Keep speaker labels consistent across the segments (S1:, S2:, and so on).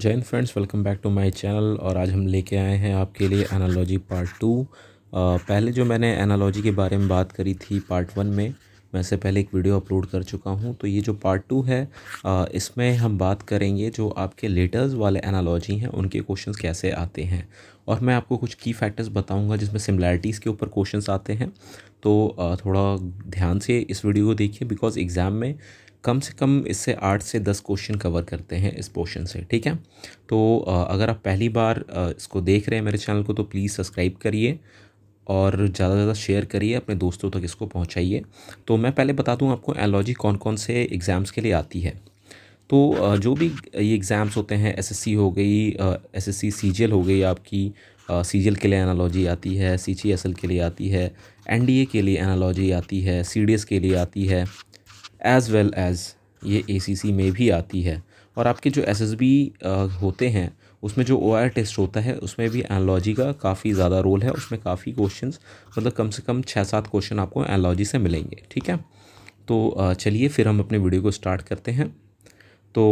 S1: Jain friends welcome back to my channel और आज हम लेके आए हैं आपके लिए एनालॉजी पार्ट टू पहले जो मैंने एनालॉजी के बारे में बात करी थी पार्ट वन में मैं इससे पहले एक वीडियो अपलोड कर चुका हूँ तो ये जो पार्ट टू है इसमें हम बात करेंगे जो आपके लेटर्स वाले एनालॉजी हैं उनके क्वेश्चंस कैसे आते हैं और मैं आपको कुछ की फैक्टर्स बताऊंगा जिसमें सिमिलैरिटीज़ के ऊपर क्वेश्चंस आते हैं तो थोड़ा ध्यान से इस वीडियो को देखिए बिकॉज एग्ज़ाम में कम से कम इससे आठ से दस क्वेश्चन कवर करते हैं इस पोर्शन से ठीक है तो अगर आप पहली बार इसको देख रहे हैं मेरे चैनल को तो प्लीज़ सब्सक्राइब करिए और ज़्यादा से ज़्यादा शेयर करिए अपने दोस्तों तक इसको पहुँचाइए तो मैं पहले बता दूँ आपको एलॉजी कौन कौन से एग्ज़ाम्स के लिए आती है तो जो भी ये एग्ज़ाम्स होते हैं एसएससी हो गई एसएससी सीजीएल हो गई आपकी सीजीएल के लिए एनालॉजी आती है सीजीएसएल के लिए आती है एनडीए के लिए एनालॉजी आती है सीडीएस के लिए आती है एज़ वेल एज़ ये ए में भी आती है और आपके जो एस होते हैं उसमें जो ओ टेस्ट होता है उसमें भी एनोलॉजी का काफ़ी ज़्यादा रोल है उसमें काफ़ी क्वेश्चन मतलब कम से कम छः सात क्वेश्चन आपको एनलॉजी से मिलेंगे ठीक है तो चलिए फिर हम अपने वीडियो को स्टार्ट करते हैं तो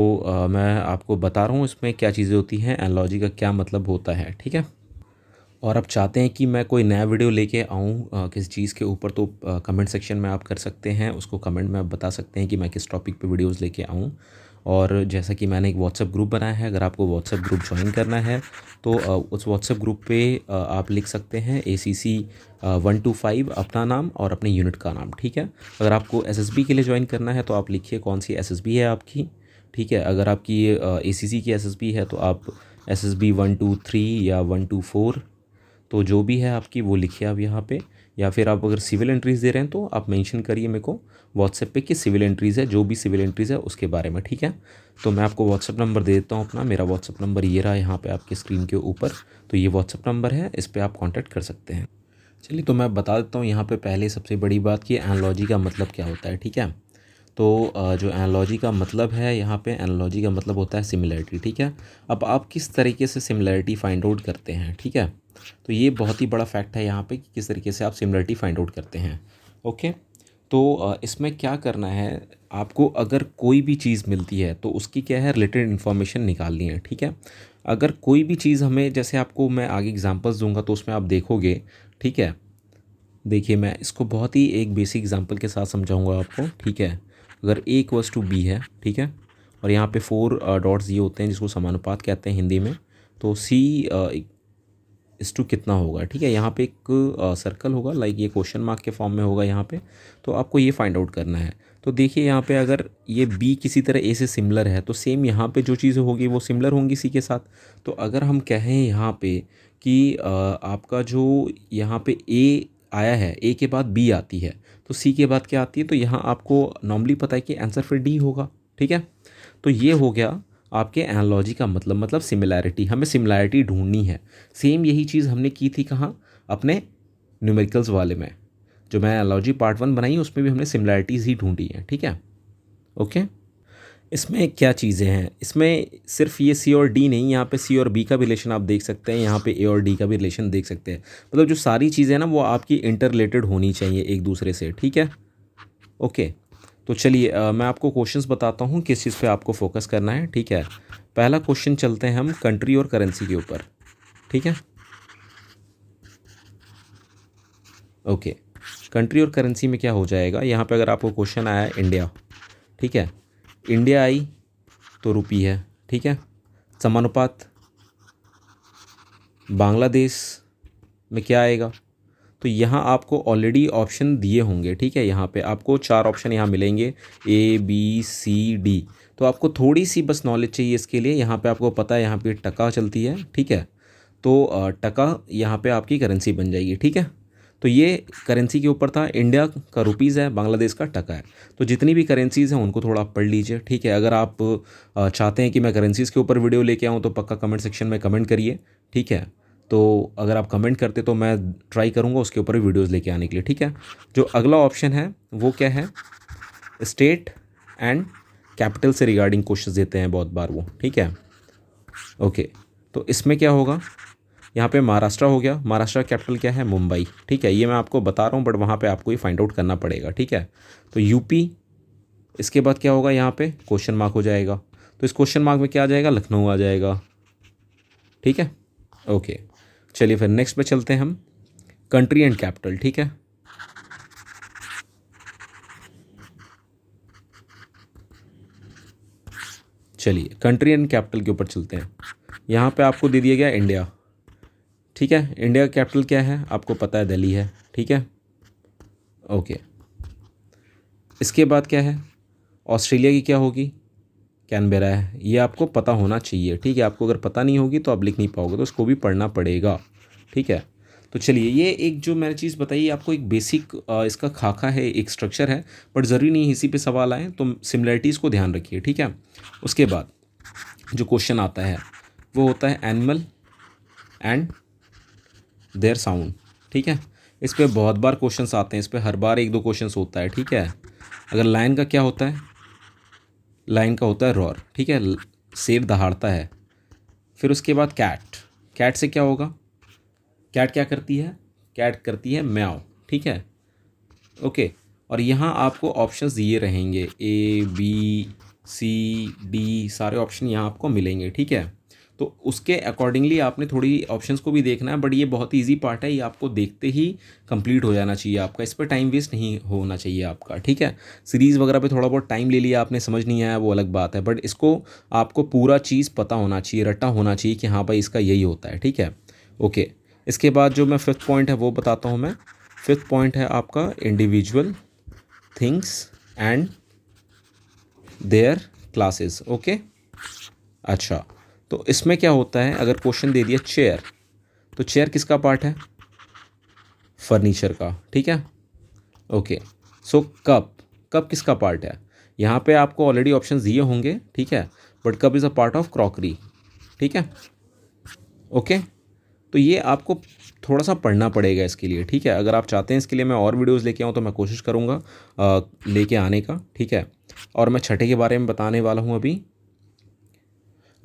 S1: मैं आपको बता रहा हूँ इसमें क्या चीज़ें होती हैं एनोलॉजी का क्या मतलब होता है ठीक है और आप चाहते हैं कि मैं कोई नया वीडियो लेके आऊँ किस चीज़ के ऊपर तो कमेंट सेक्शन में आप कर सकते हैं उसको कमेंट में आप बता सकते हैं कि मैं किस टॉपिक पे वीडियोस लेके आऊँ और जैसा कि मैंने एक व्हाट्सअप ग्रुप बनाया है अगर आपको व्हाट्सएप ग्रुप ज्वाइन करना है तो उस व्हाट्सएप ग्रुप पे आप लिख सकते हैं A C C one two five अपना नाम और अपने यूनिट का नाम ठीक है अगर आपको एस के लिए ज्वाइन करना है तो आप लिखिए कौन सी एस है आपकी ठीक है अगर आपकी ए सी सी की एस है तो आप S S B one two three या वन टू फोर तो जो भी है आपकी वो लिखिए आप यहाँ पे या फिर आप अगर सिविल एंट्रीज़ दे रहे हैं तो आप मेंशन करिए मेरे को व्हाट्सएप पे कि सिविल एंट्रीज़ है जो भी सिविल एंट्रीज़ है उसके बारे में ठीक है तो मैं आपको व्हाट्सअप नंबर दे देता हूँ अपना मेरा व्हाट्सअप नंबर ये रहा यहाँ पर आपके स्क्रीन के ऊपर तो ये व्हाट्सअप नंबर है इस पर आप कॉन्टैक्ट कर सकते हैं चलिए तो मैं बता देता हूँ यहाँ पर पहले सबसे बड़ी बात कि एनोलॉजी का मतलब क्या होता है ठीक है तो जो एनोलॉजी का मतलब है यहाँ पे एनोलॉजी का मतलब होता है सिमिलरिटी ठीक है अब आप किस तरीके से सिमिलरिटी फाइंड आउट करते हैं ठीक है तो ये बहुत ही बड़ा फैक्ट है यहाँ पे कि किस तरीके से आप सिमिलरिटी फाइंड आउट करते हैं ओके तो इसमें क्या करना है आपको अगर कोई भी चीज़ मिलती है तो उसकी क्या है रिलेटेड इन्फॉर्मेशन निकालनी है ठीक है अगर कोई भी चीज़ हमें जैसे आपको मैं आगे एग्जांपल्स दूंगा तो उसमें आप देखोगे ठीक है देखिए मैं इसको बहुत ही एक बेसिक एग्जांपल के साथ समझाऊंगा आपको ठीक है अगर ए इक्वस टू बी है ठीक है और यहाँ पे फोर डॉट्स ये होते हैं जिसको समानुपात कहते हैं हिंदी में तो सी इस टू कितना होगा ठीक है यहाँ पे एक सर्कल होगा लाइक ये क्वेश्चन मार्क के फॉर्म में होगा यहाँ पे तो आपको ये फाइंड आउट करना है तो देखिए यहाँ पे अगर ये बी किसी तरह ए से सिमिलर है तो सेम यहाँ पे जो चीज़ें होगी वो सिमिलर होंगी सी के साथ तो अगर हम कहें यहाँ पे कि आपका जो यहाँ पे ए आया है ए के बाद बी आती है तो सी के बाद क्या आती है तो यहाँ आपको नॉर्मली पता है कि आंसर फिर डी होगा ठीक है तो ये हो गया आपके एनालॉजी का मतलब मतलब सिमिलैरिटी हमें सिमिलैरिटी ढूंढनी है सेम यही चीज़ हमने की थी कहाँ अपने न्यूमेरिकल्स वाले में जो मैं एनालॉजी पार्ट वन बनाई उसमें भी हमने सिमिलैरिटीज़ ही ढूंढी हैं ठीक है ओके इसमें क्या चीज़ें हैं इसमें सिर्फ ये सी और डी नहीं यहाँ पे सी और बी का भी रिलेशन आप देख सकते हैं यहाँ पे ए और डी का भी रिलेशन देख सकते हैं मतलब जो सारी चीज़ें हैं ना वो आपकी इंटर रिलेटेड होनी चाहिए एक दूसरे से ठीक है ओके तो चलिए मैं आपको क्वेश्चंस बताता हूँ किस चीज़ पे आपको फोकस करना है ठीक है पहला क्वेश्चन चलते हैं हम कंट्री और करेंसी के ऊपर ठीक है ओके कंट्री और करेंसी में क्या हो जाएगा यहाँ पे अगर आपको क्वेश्चन आया इंडिया ठीक है इंडिया आई तो रुपी है ठीक है समानुपात बांग्लादेश में क्या आएगा तो यहाँ आपको ऑलरेडी ऑप्शन दिए होंगे ठीक है यहाँ पे आपको चार ऑप्शन यहाँ मिलेंगे ए बी सी डी तो आपको थोड़ी सी बस नॉलेज चाहिए इसके लिए यहाँ पे आपको पता है यहाँ पे टका चलती है ठीक है तो टका यहाँ पे आपकी करेंसी बन जाएगी ठीक है तो ये करेंसी के ऊपर था इंडिया का रुपीज़ है बांग्लादेश का टका है तो जितनी भी करेंसीज़ हैं उनको थोड़ा पढ़ लीजिए ठीक है अगर आप चाहते हैं कि मैं करेंसीज़ के ऊपर वीडियो लेके आऊँ तो पक्का कमेंट सेक्शन में कमेंट करिए ठीक है तो अगर आप कमेंट करते तो मैं ट्राई करूँगा उसके ऊपर वीडियोज़ लेके आने के लिए ठीक है जो अगला ऑप्शन है वो क्या है स्टेट एंड कैपिटल से रिगार्डिंग क्वेश्चन देते हैं बहुत बार वो ठीक है ओके तो इसमें क्या होगा यहाँ पे महाराष्ट्र हो गया महाराष्ट्र कैपिटल क्या है मुंबई ठीक है ये मैं आपको बता रहा हूँ बट वहाँ पे आपको ये फाइंड आउट करना पड़ेगा ठीक है तो यूपी इसके बाद क्या होगा यहाँ पे क्वेश्चन मार्क हो जाएगा तो इस क्वेश्चन मार्क में क्या आ जाएगा लखनऊ आ जाएगा ठीक है ओके चलिए फिर नेक्स्ट पे चलते हैं हम कंट्री एंड कैपिटल ठीक है चलिए कंट्री एंड कैपिटल के ऊपर चलते हैं यहाँ पे आपको दे दिया गया इंडिया ठीक है इंडिया का कैपिटल क्या है आपको पता है दिल्ली है ठीक है ओके इसके बाद क्या है ऑस्ट्रेलिया की क्या होगी कैनबेरा है ये आपको पता होना चाहिए ठीक है आपको अगर पता नहीं होगी तो आप लिख नहीं पाओगे तो उसको भी पढ़ना पड़ेगा ठीक है तो चलिए ये एक जो मैंने चीज़ बताई आपको एक बेसिक इसका खाका है एक स्ट्रक्चर है बट ज़रूरी नहीं इसी पे सवाल आए तो सिमिलरिटीज़ को ध्यान रखिए ठीक है उसके बाद जो क्वेश्चन आता है वो होता है एनिमल एंड देयर साउंड ठीक है इस पर बहुत बार क्वेश्चन आते हैं इस पर हर बार एक दो क्वेश्चन होता है ठीक है अगर लाइन का क्या होता है लाइन का होता है रॉर ठीक है सेब दहाड़ता है फिर उसके बाद कैट कैट से क्या होगा कैट क्या करती है कैट करती है म्याओ ठीक है ओके और यहाँ आपको ऑप्शंस दिए रहेंगे ए बी सी डी सारे ऑप्शन यहाँ आपको मिलेंगे ठीक है तो उसके अकॉर्डिंगली आपने थोड़ी ऑप्शंस को भी देखना है बट ये बहुत ही ईजी पार्ट है ये आपको देखते ही कंप्लीट हो जाना चाहिए आपका इस पर टाइम वेस्ट नहीं होना चाहिए आपका ठीक है सीरीज़ वगैरह पे थोड़ा बहुत टाइम ले लिया आपने समझ नहीं आया वो अलग बात है बट इसको आपको पूरा चीज़ पता होना चाहिए रट्टा होना चाहिए कि हाँ भाई इसका यही होता है ठीक है ओके इसके बाद जो मैं फिफ्थ पॉइंट है वो बताता हूँ मैं फिफ्थ पॉइंट है आपका individual things and their classes okay अच्छा तो इसमें क्या होता है अगर क्वेश्चन दे दिया चेयर तो चेयर किसका पार्ट है फर्नीचर का ठीक है ओके सो कप कप किसका पार्ट है यहाँ पे आपको ऑलरेडी ऑप्शन दिए होंगे ठीक है but cup is a part of crockery ठीक है ओके तो ये आपको थोड़ा सा पढ़ना पड़ेगा इसके लिए ठीक है अगर आप चाहते हैं इसके लिए मैं और वीडियोस लेके आऊँ तो मैं कोशिश करूँगा लेके आने का ठीक है और मैं छठे के बारे में बताने वाला हूँ अभी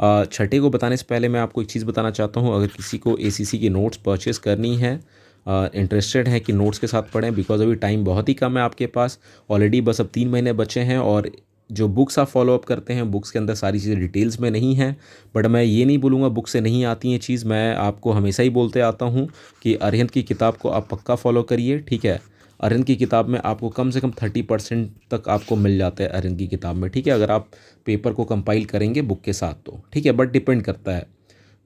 S1: छठे को बताने से पहले मैं आपको एक चीज़ बताना चाहता हूँ अगर किसी को ए की नोट्स परचेज़ करनी है इंटरेस्टेड हैं कि नोट्स के साथ पढ़ें बिकॉज अभी टाइम बहुत ही कम है आपके पास ऑलरेडी बस अब तीन महीने बचे हैं और जो बुक्स आप फॉलोअप करते हैं बुक्स के अंदर सारी चीज़ें डिटेल्स में नहीं हैं बट मैं ये नहीं बोलूँगा बुक से नहीं आती हैं चीज़ मैं आपको हमेशा ही बोलते आता हूँ कि अरहंत की किताब को आप पक्का फॉलो करिए ठीक है अरिंद की किताब में आपको कम से कम थर्टी परसेंट तक आपको मिल जाता है अरिंद की किताब में ठीक है अगर आप पेपर को कंपाइल करेंगे बुक के साथ तो ठीक है बट डिपेंड करता है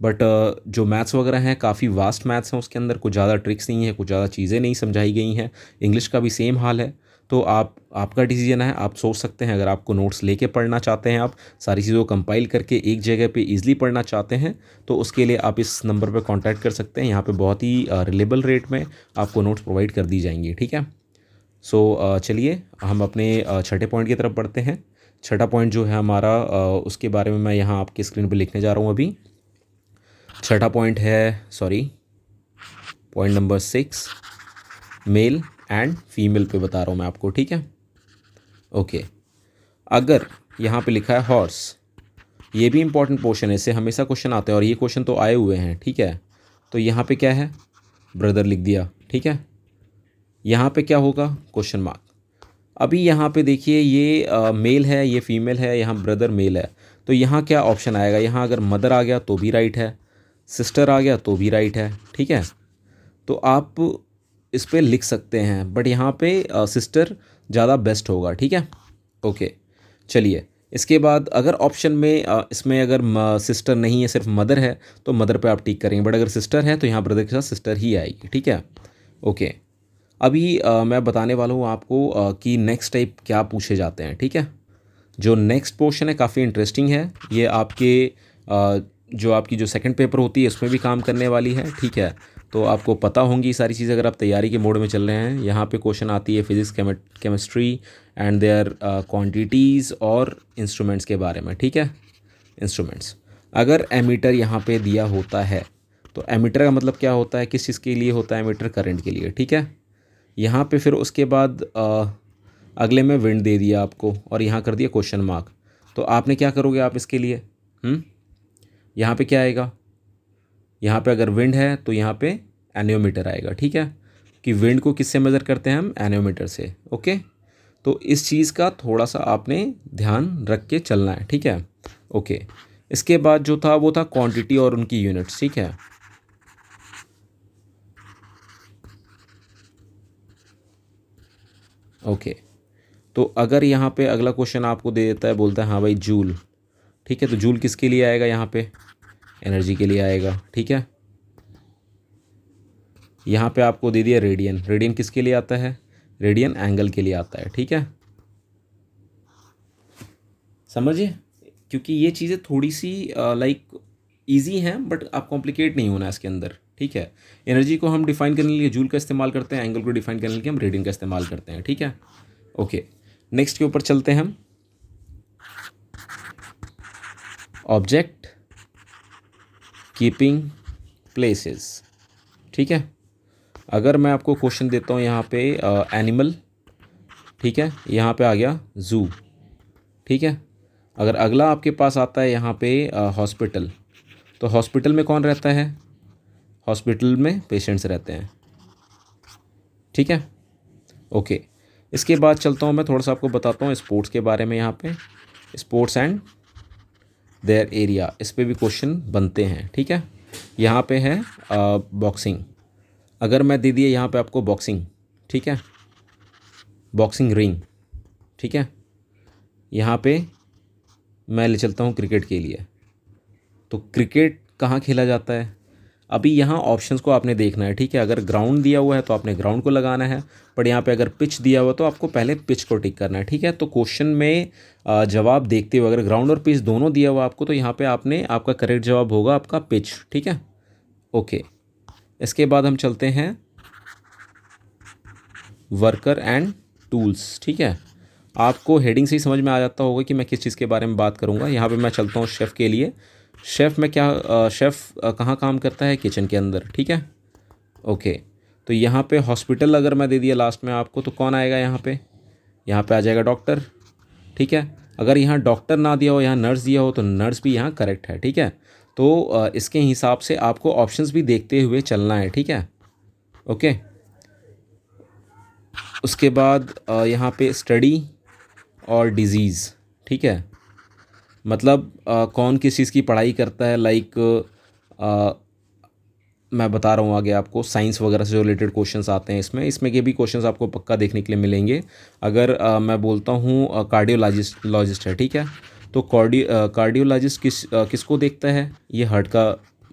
S1: बट uh, जो मैथ्स वगैरह हैं काफ़ी वास्ट मैथ्स हैं उसके अंदर कुछ ज़्यादा ट्रिक्स नहीं है कुछ ज़्यादा चीज़ें नहीं समझाई गई हैं इंग्लिश का भी सेम हाल है तो आप आपका डिसीजन है आप सोच सकते हैं अगर आपको नोट्स लेके पढ़ना चाहते हैं आप सारी चीज़ों को कंपाइल करके एक जगह पे इजीली पढ़ना चाहते हैं तो उसके लिए आप इस नंबर पे कांटेक्ट कर सकते हैं यहाँ पे बहुत ही रिलेबल रेट में आपको नोट्स प्रोवाइड कर दी जाएंगी ठीक है सो so, चलिए हम अपने छठे पॉइंट की तरफ बढ़ते हैं छठा पॉइंट जो है हमारा उसके बारे में मैं यहाँ आपकी स्क्रीन पर लिखने जा रहा हूँ अभी छठा पॉइंट है sorry point number six male and female पे बता रहा हूँ मैं आपको ठीक है ओके अगर यहाँ पे लिखा है हॉर्स ये भी इंपॉर्टेंट पोर्शन है इससे हमेशा क्वेश्चन आते हैं और ये क्वेश्चन तो आए हुए हैं ठीक है तो यहाँ पे क्या है ब्रदर लिख दिया ठीक है यहाँ पे क्या होगा क्वेश्चन मार्क अभी यहाँ पे देखिए ये आ, मेल है ये फीमेल है यहाँ ब्रदर मेल है तो यहाँ क्या ऑप्शन आएगा यहाँ अगर मदर आ गया तो भी राइट है सिस्टर आ गया तो भी राइट है ठीक है तो आप इस पर लिख सकते हैं बट यहाँ पे सिस्टर ज़्यादा बेस्ट होगा ठीक है ओके चलिए इसके बाद अगर ऑप्शन में आ, इसमें अगर सिस्टर नहीं है सिर्फ मदर है तो मदर पे आप टिक करेंगे बट अगर सिस्टर है तो यहाँ ब्रदर के साथ सिस्टर ही आएगी ठीक है ओके अभी आ, मैं बताने वाला हूँ आपको कि नेक्स्ट टाइप क्या पूछे जाते हैं ठीक है जो नेक्स्ट पोर्शन है काफ़ी इंटरेस्टिंग है ये आपके आ, जो आपकी जो सेकंड पेपर होती है उसमें भी काम करने वाली है ठीक है तो आपको पता होंगी सारी चीज़ें अगर आप तैयारी के मोड में चल रहे हैं यहाँ पे क्वेश्चन आती है physics chemistry and their quantities और इंस्ट्रूमेंट्स के बारे में ठीक है इंस्ट्रूमेंट्स अगर एमीटर यहाँ पे दिया होता है तो एमीटर का मतलब क्या होता है किस चीज़ के लिए होता है एमीटर करंट के लिए ठीक है यहाँ पे फिर उसके बाद आ, uh, अगले में विंड दे दिया आपको और यहाँ कर दिया क्वेश्चन मार्क तो आपने क्या करोगे आप इसके लिए हुँ? हम्म? यहाँ पे क्या आएगा यहाँ पे अगर विंड है तो यहाँ पे एनियोमीटर आएगा ठीक है कि विंड को किससे मेज़र करते हैं हम एनियोमीटर से ओके तो इस चीज़ का थोड़ा सा आपने ध्यान रख के चलना है ठीक है ओके इसके बाद जो था वो था क्वांटिटी और उनकी यूनिट्स ठीक है ओके तो अगर यहाँ पे अगला क्वेश्चन आपको दे देता है बोलता है हाँ भाई जूल ठीक है तो जूल किसके लिए आएगा यहाँ पे एनर्जी के लिए आएगा ठीक है यहाँ पे आपको दे दिया रेडियन रेडियन किसके लिए आता है रेडियन एंगल के लिए आता है ठीक है समझिए क्योंकि ये चीज़ें थोड़ी सी लाइक ईजी हैं बट आप कॉम्प्लिकेट नहीं होना इसके अंदर ठीक है एनर्जी को हम डिफाइन करने के लिए जूल का इस्तेमाल करते हैं एंगल को डिफाइन करने के लिए हम रेडियन का इस्तेमाल करते हैं ठीक है ओके नेक्स्ट के ऊपर चलते हैं हम ऑब्जेक्ट कीपिंग प्लेसेस ठीक है अगर मैं आपको क्वेश्चन देता हूँ यहाँ पे एनिमल ठीक है यहाँ पे आ गया ज़ू ठीक है अगर अगला आपके पास आता है यहाँ पे हॉस्पिटल तो हॉस्पिटल में कौन रहता है हॉस्पिटल में पेशेंट्स रहते हैं ठीक है ओके इसके बाद चलता हूँ मैं थोड़ा सा आपको बताता हूँ स्पोर्ट्स के बारे में यहाँ पे स्पोर्ट्स एंड देयर एरिया इस पर भी क्वेश्चन बनते हैं ठीक है यहाँ पे है बॉक्सिंग अगर मैं दे दिए यहाँ पे आपको बॉक्सिंग ठीक है बॉक्सिंग रिंग ठीक है यहाँ पे मैं ले चलता हूँ क्रिकेट के लिए तो क्रिकेट कहाँ खेला जाता है अभी यहाँ ऑप्शंस को आपने देखना है ठीक है अगर ग्राउंड दिया हुआ है तो आपने ग्राउंड को लगाना है पर यहाँ पे अगर पिच दिया हुआ तो आपको पहले पिच को टिक करना है ठीक है तो क्वेश्चन में जवाब देखते हुए अगर ग्राउंड और पिच दोनों दिया हुआ आपको तो यहाँ पर आपने आपका करेक्ट जवाब होगा आपका पिच ठीक है ओके इसके बाद हम चलते हैं वर्कर एंड टूल्स ठीक है आपको हेडिंग से ही समझ में आ जाता होगा कि मैं किस चीज़ के बारे में बात करूँगा यहाँ पर मैं चलता हूँ शेफ़ के लिए शेफ़ में क्या शेफ़ कहाँ काम करता है किचन के अंदर ठीक है ओके तो यहाँ पे हॉस्पिटल अगर मैं दे दिया लास्ट में आपको तो कौन आएगा यहाँ पे यहाँ पे आ जाएगा डॉक्टर ठीक है अगर यहाँ डॉक्टर ना दिया हो यहाँ नर्स दिया हो तो नर्स भी यहाँ करेक्ट है ठीक है तो इसके हिसाब से आपको ऑप्शंस भी देखते हुए चलना है ठीक है ओके उसके बाद यहाँ पे स्टडी और डिज़ीज़ ठीक है मतलब आ, कौन किस चीज़ की पढ़ाई करता है लाइक मैं बता रहा हूँ आगे आपको साइंस वगैरह से रिलेटेड क्वेश्चंस आते हैं इसमें इसमें के भी क्वेश्चंस आपको पक्का देखने के लिए मिलेंगे अगर आ, मैं बोलता हूँ कार्डियोलॉजिस्ट लॉजिस्ट है ठीक है तो कार्डियो कार्डियोलॉजिस्ट किस आ, किसको देखता है ये हार्ट का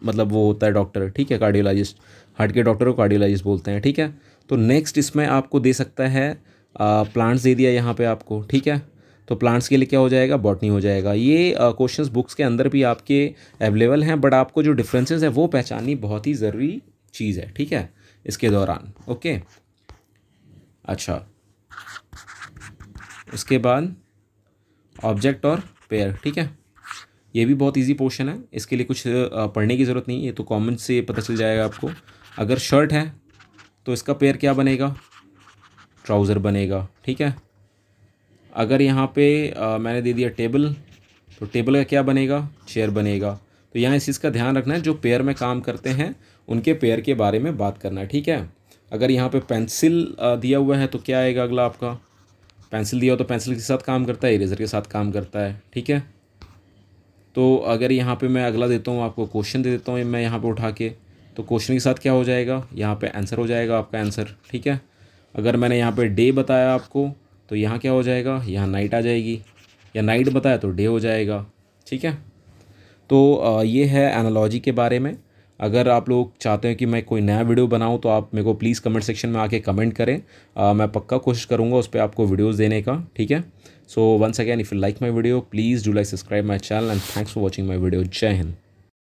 S1: मतलब वो होता है डॉक्टर ठीक है कार्डियोलॉजिस्ट हार्ट के डॉक्टर को कार्डियोलॉजिस्ट बोलते हैं ठीक है तो नेक्स्ट इसमें आपको दे सकता है प्लांट्स दे दिया यहाँ पर आपको ठीक है तो प्लांट्स के लिए क्या हो जाएगा बॉटनी हो जाएगा ये uh, बुक्स के अंदर भी आपके अवेलेबल हैं बट आपको जो डिफ्रेंसेज है वो पहचाननी बहुत ही ज़रूरी चीज़ है ठीक है इसके दौरान ओके अच्छा इसके बाद ऑब्जेक्ट और पेयर ठीक है ये भी बहुत इजी पोर्शन है इसके लिए कुछ uh, पढ़ने की ज़रूरत नहीं ये तो कॉमन से पता चल जाएगा आपको अगर शर्ट है तो इसका पेयर क्या बनेगा ट्राउज़र बनेगा ठीक है अगर यहाँ पे आ, मैंने दे दिया टेबल तो टेबल का क्या बनेगा चेयर बनेगा तो यहाँ इस चीज़ का ध्यान रखना है जो पेयर में काम करते हैं उनके पेयर के बारे में बात करना है ठीक है अगर यहाँ पे पेंसिल दिया हुआ है तो क्या आएगा अगला आपका पेंसिल दिया हो तो पेंसिल के साथ काम करता है इरेजर के साथ काम करता है ठीक है तो अगर यहाँ पे मैं अगला देता हूँ आपको क्वेश्चन दे देता हूँ मैं यहाँ पे उठा के तो क्वेश्चन के साथ क्या हो जाएगा यहाँ पे आंसर हो जाएगा आपका आंसर ठीक है अगर मैंने यहाँ पे डे बताया आपको तो यहाँ क्या हो जाएगा यहाँ नाइट आ जाएगी या नाइट बताया तो डे हो जाएगा ठीक है तो ये है एनालॉजी के बारे में अगर आप लोग चाहते हैं कि मैं कोई नया वीडियो बनाऊं तो आप मेरे को प्लीज़ कमेंट सेक्शन में आके कमेंट करें आ, मैं पक्का कोशिश करूंगा उस पर आपको वीडियोस देने का ठीक है so once again if you like my video please do like subscribe my channel and thanks for watching my video जय हिंद